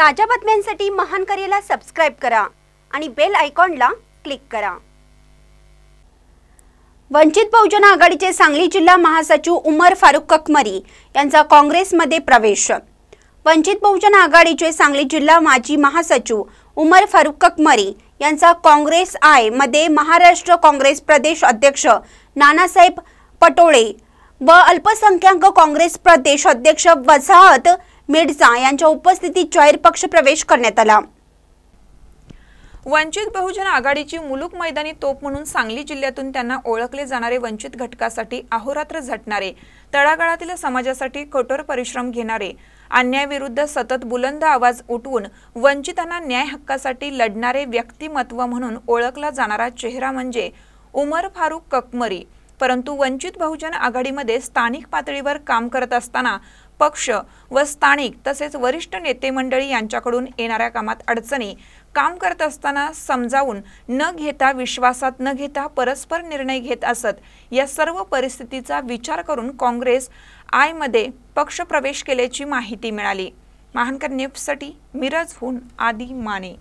ताज्या बातम्यांसाठी महान करेला सबस्क्राईब करा आणि बेल आयकॉनला क्लिक करा वंचित बहुजन आघाडीचे सांगली जिल्हा महासचिव उमर फारुख ककमरी यांचा काँग्रेसमध्ये प्रवेश वंचित बहुजन आघाडीचे सांगली जिल्हा माजी महासचिव उमर फारुख ककमरी यांचा काँग्रेस आय मध्ये महाराष्ट्र काँग्रेस प्रदेश अध्यक्ष नानासाहेब पटोळे व अल्पसंख्याक काँग्रेस प्रदेश अध्यक्ष वसाहत मिरजा यांच्या उपस्थितीत जाहीर पक्ष प्रवेश करण्यात आला वंचित बहुजन आघाडीची मुलुक मैदानी तोप म्हणून सांगली जिल्ह्यातून त्यांना ओळखले जाणारे वंचित घटकासाठी अहोरात्र झटणारे तळागाळातील समाजासाठी कठोर परिश्रम घेणारे अन्यायाविरुद्ध सतत बुलंद आवाज उठवून वंचितांना न्याय हक्कासाठी लढणारे व्यक्तिमत्व म्हणून ओळखला जाणारा चेहरा म्हणजे उमर फारूक ककमरी परंतु वंचित बहुजन आघाडीमध्ये स्थानिक पातळीवर काम करत असताना पक्ष व स्थानिक तसेच वरिष्ठ नेते मंडळी यांच्याकडून येणाऱ्या कामात अडचणी काम करत असताना समजावून न घेता विश्वासात न घेता परस्पर निर्णय घेत असत या सर्व परिस्थितीचा विचार करून काँग्रेस आयमध्ये पक्षप्रवेश केल्याची माहिती मिळाली महानकर मिरजहून आदी माने